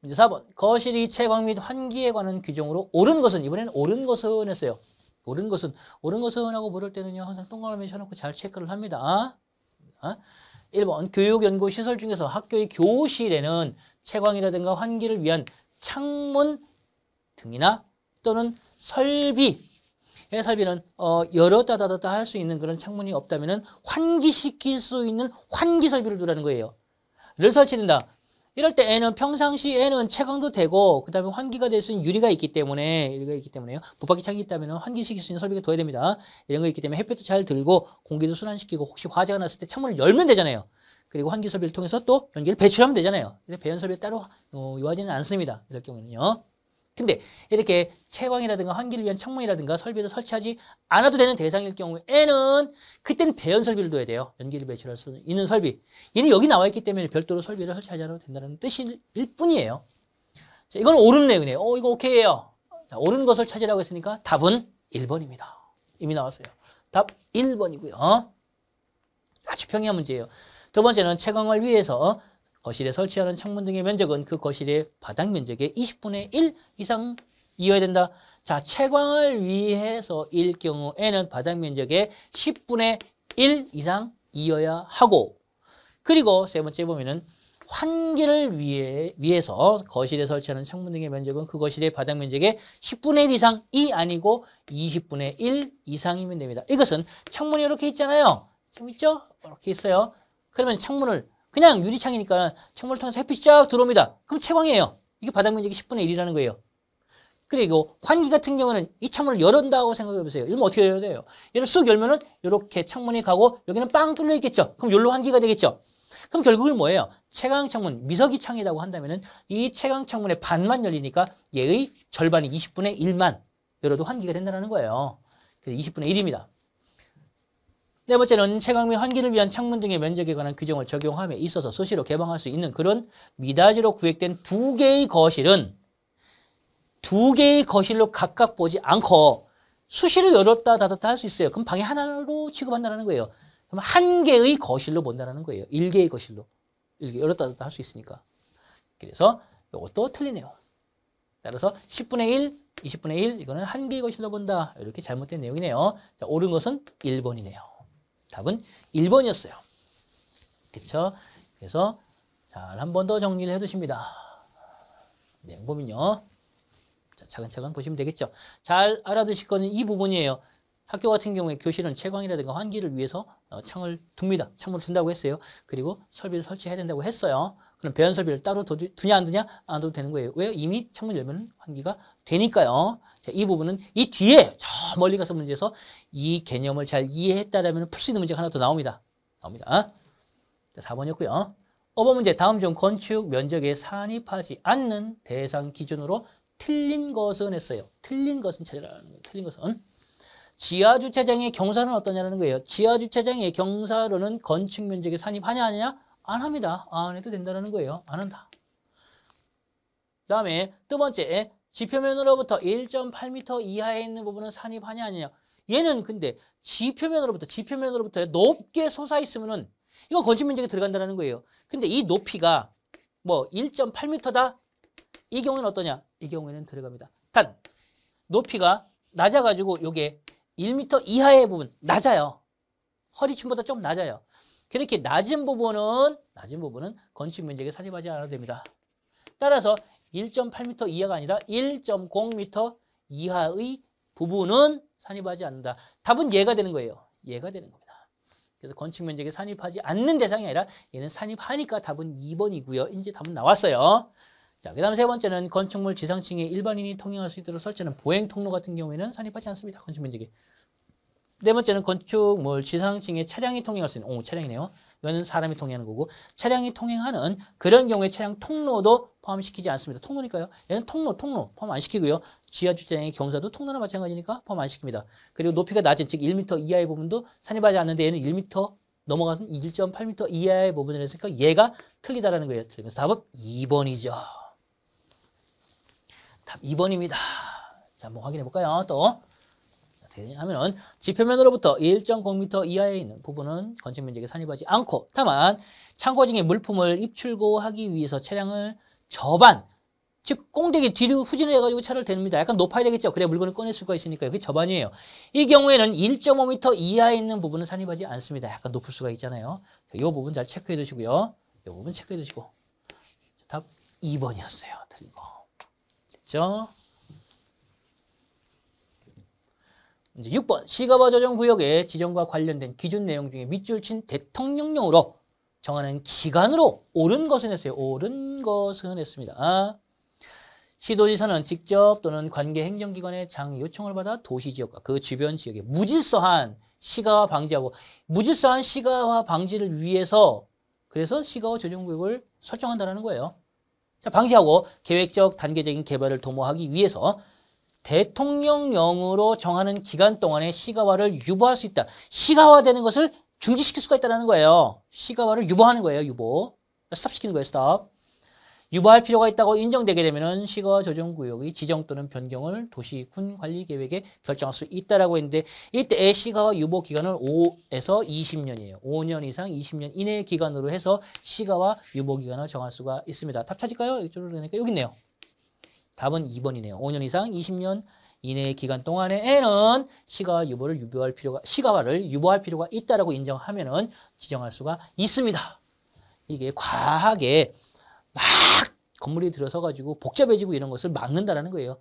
문제 4번. 거실이 채광 및 환기에 관한 규정으로 옳은 것은 이번에는 옳은 것은 했어요. 옳은 것은 옳은 것은 하고 물을 때는요. 항상 동그라미 쳐놓고 잘 체크를 합니다. 아? 어? 1번 어? 교육연구 시설 중에서 학교의 교실에는 채광이라든가 환기를 위한 창문 등이나 또는 설비 해설비는 어, 열었다 닫았다 할 수 있는 그런 창문이 없다면 환기시킬 수 있는 환기 설비를 두라는 거예요. 를 설치된다. 이럴 때 N은 평상시에는 채광도 되고 그 다음에 환기가 될 수 있는 유리가 있기 때문에 유리가 있기 때문에요. 붙박이 창이 있다면 환기시킬 수 있는 설비가 둬야 됩니다. 이런 거 있기 때문에 햇볕도 잘 들고 공기도 순환시키고 혹시 화재가 났을 때 창문을 열면 되잖아요. 그리고 환기 설비를 통해서 또 연기를 배출하면 되잖아요. 배연 설비 따로 요하지는 어, 않습니다. 이럴 경우는요. 근데 이렇게 채광이라든가 환기를 위한 창문이라든가 설비를 설치하지 않아도 되는 대상일 경우에는 그때는 배연 설비를 둬야 돼요. 연기를 배출할 수 있는 설비. 얘는 여기 나와 있기 때문에 별도로 설비를 설치하지 않아도 된다는 뜻일 뿐이에요. 자, 이건 옳은 내용이네요. 어, 이거 오케이예요. 자, 옳은 것을 찾으라고 했으니까 답은 1번입니다. 이미 나왔어요. 답 1번이고요. 아주 평이한 문제예요. 두 번째는 채광을 위해서 거실에 설치하는 창문 등의 면적은 그 거실의 바닥 면적의 20분의 1 이상 이어야 된다. 자, 채광을 위해서 일 경우에는 바닥 면적의 10분의 1 이상 이어야 하고 그리고 세 번째 보면은 환기를 위해, 위해서 거실에 설치하는 창문 등의 면적은 그 거실의 바닥 면적의 10분의 1 이상이 아니고 20분의 1 이상이면 됩니다. 이것은 창문이 이렇게 있잖아요. 좀 있죠? 이렇게 있어요. 그러면 창문을 그냥 유리창이니까 창문을 통해서 햇빛이 쫙 들어옵니다. 그럼 채광이에요. 이게 바닥 면적이 10분의 1이라는 거예요. 그리고 환기 같은 경우는 이 창문을 열은다고 생각해 보세요. 이러면 어떻게 열어야 돼요? 얘를 쑥 열면은 이렇게 창문이 가고 여기는 빵 뚫려 있겠죠. 그럼 열로 환기가 되겠죠. 그럼 결국은 뭐예요? 채광 창문, 미석이 창이라고 한다면은 이 채광 창문의 반만 열리니까 얘의 절반이 20분의 1만 열어도 환기가 된다는 거예요. 그래서 20분의 1입니다. 네 번째는 채광및 환기를 위한 창문 등의 면적에 관한 규정을 적용함에 있어서 수시로 개방할 수 있는 그런 미닫이로 구획된 두 개의 거실은 두 개의 거실로 각각 보지 않고 수시로 열었다 닫았다 할 수 있어요. 그럼 방에 하나로 취급한다는 거예요. 그럼 한 개의 거실로 본다는 거예요. 일개의 거실로. 이렇게 열었다 닫았다 할 수 있으니까. 그래서 이것도 틀리네요. 따라서 10분의 1, 20분의 1 이거는 한 개의 거실로 본다. 이렇게 잘못된 내용이네요. 자, 옳은 것은 1번이네요. 답은 1번이었어요. 그쵸? 그래서 잘 한 번 더 정리를 해두십니다. 내 네, 보면요. 자, 차근차근 보시면 되겠죠. 잘 알아두실 거는 이 부분이에요. 학교 같은 경우에 교실은 채광이라든가 환기를 위해서 어, 창을 둡니다. 창문을 둔다고 했어요. 그리고 설비를 설치해야 된다고 했어요. 그럼 배연섭이를 따로 두냐 안 두냐 안 둬도 되는 거예요. 왜요? 이미 창문 열면 환기가 되니까요. 자, 이 부분은 이 뒤에 저 멀리 가서 문제에서 이 개념을 잘 이해했다라면 풀 수 있는 문제가 하나 더 나옵니다. 나옵니다. 자, 4번이었고요. 5번 문제 다음 중 건축 면적에 산입하지 않는 대상 기준으로 틀린 것은 했어요. 틀린 것은 찾으라는 거예요. 틀린 것은. 지하주차장의 경사는 어떠냐는 거예요. 지하주차장의 경사로는 건축 면적에 산입하냐 아니냐? 안 합니다. 안 해도 된다는 거예요. 안 한다. 그 다음에 두 번째, 지표면으로부터 1.8m 이하에 있는 부분은 산입하냐 아니냐. 얘는 근데 지표면으로부터 지표면으로부터 높게 솟아 있으면은 이거 건축 면적에 들어간다는 거예요. 근데 이 높이가 뭐 1.8m다. 이 경우에는 어떠냐? 이 경우에는 들어갑니다. 단 높이가 낮아가지고 이게 1m 이하의 부분 낮아요. 허리춤보다 좀 낮아요. 그렇게 낮은 부분은 낮은 부분은 건축 면적에 산입하지 않아도 됩니다. 따라서 1.8m 이하가 아니라 1.0m 이하의 부분은 산입하지 않는다. 답은 얘가 되는 거예요. 얘가 되는 겁니다. 그래서 건축 면적에 산입하지 않는 대상이 아니라 얘는 산입하니까 답은 2번이고요. 이제 답은 나왔어요. 자, 그 다음 세 번째는 건축물 지상층에 일반인이 통행할 수 있도록 설치하는 보행 통로 같은 경우에는 산입하지 않습니다. 건축 면적에. 네 번째는 건축물 뭐, 지상층에 차량이 통행할 수 있는 오 차량이네요. 이거는 사람이 통행하는 거고 차량이 통행하는 그런 경우에 차량 통로도 포함시키지 않습니다. 통로니까요. 얘는 통로, 통로 포함 안 시키고요. 지하주차장의 경사도 통로나 마찬가지니까 포함 안 시킵니다. 그리고 높이가 낮은 즉 1m 이하의 부분도 산입하지 않는데 얘는 1m 넘어가서 2 8 m 이하의 부분을 했으니까 그러니까 얘가 틀리다라는 거예요. 그래서 답은 2번이죠. 답 2번입니다. 자, 한번 확인해 볼까요? 또 어떻게 하면은 지표면으로부터 1.0m 이하에 있는 부분은 건축 면적에 산입하지 않고 다만 창고 중에 물품을 입출고하기 위해서 차량을 저반 즉 꽁대기 뒤로 후진을 해가지고 차를 댑니다. 약간 높아야 되겠죠. 그래야 물건을 꺼낼 수가 있으니까요. 그게 저반이에요. 이 경우에는 1.5m 이하에 있는 부분은 산입하지 않습니다. 약간 높을 수가 있잖아요. 이 부분 잘 체크해 두시고요. 이 부분 체크해 두시고 답 2번이었어요. 틀린 거. 됐죠? 이제 6번 시가와 조정 구역의 지정과 관련된 기준 내용 중에 밑줄 친 대통령령으로 정하는 기간으로 옳은 것은 했어요. 옳은 것은 했습니다. 시도지사는 직접 또는 관계 행정기관의 장의 요청을 받아 도시지역과 그 주변 지역에 무질서한 시가와 방지하고 무질서한 시가와 방지를 위해서 그래서 시가와 조정구역을 설정한다는 거예요. 자, 방지하고 계획적 단계적인 개발을 도모하기 위해서 대통령령으로 정하는 기간 동안에 시가화를 유보할 수 있다. 시가화되는 것을 중지시킬 수가 있다는 거예요. 시가화를 유보하는 거예요. 유보. 스탑시키는 거예요. 스탑. 유보할 필요가 있다고 인정되게 되면 시가화 조정구역의 지정 또는 변경을 도시군 관리계획에 결정할 수 있다라고 했는데 이때의 시가화 유보 기간을 5에서 20년이에요. 5년 이상 20년 이내의 기간으로 해서 시가화 유보 기간을 정할 수가 있습니다. 답 찾을까요? 이쪽으로 되니까 여기 있네요. 답은 2번이네요. 5년 이상 20년 이내의 기간 동안에 는 시가 유보를 유보할 필요가 시가화를 유보할 필요가 있다라고 인정하면은 지정할 수가 있습니다. 이게 과하게 막 건물이 들어서 가지고 복잡해지고 이런 것을 막는다라는 거예요.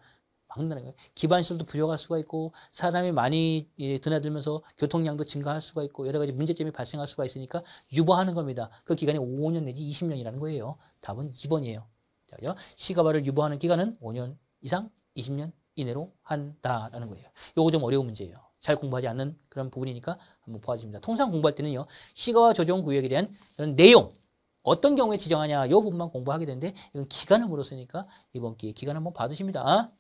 막는다는 거예요. 기반 시설도 부족할 수가 있고 사람이 많이 예, 드나들면서 교통량도 증가할 수가 있고 여러 가지 문제점이 발생할 수가 있으니까 유보하는 겁니다. 그 기간이 5년 내지 20년이라는 거예요. 답은 2번이에요. 자, 시가발을 유보하는 기간은 5년 이상 20년 이내로 한다라는 거예요. 요거 좀 어려운 문제예요. 잘 공부하지 않는 그런 부분이니까 한번 보아집니다. 통상 공부할 때는요. 시가와 조정 구역에 대한 그런 내용, 어떤 경우에 지정하냐 요 부분만 공부하게 되는데 이건 기간을 물었으니까 이번 기회에 기간 한번 봐두십니다.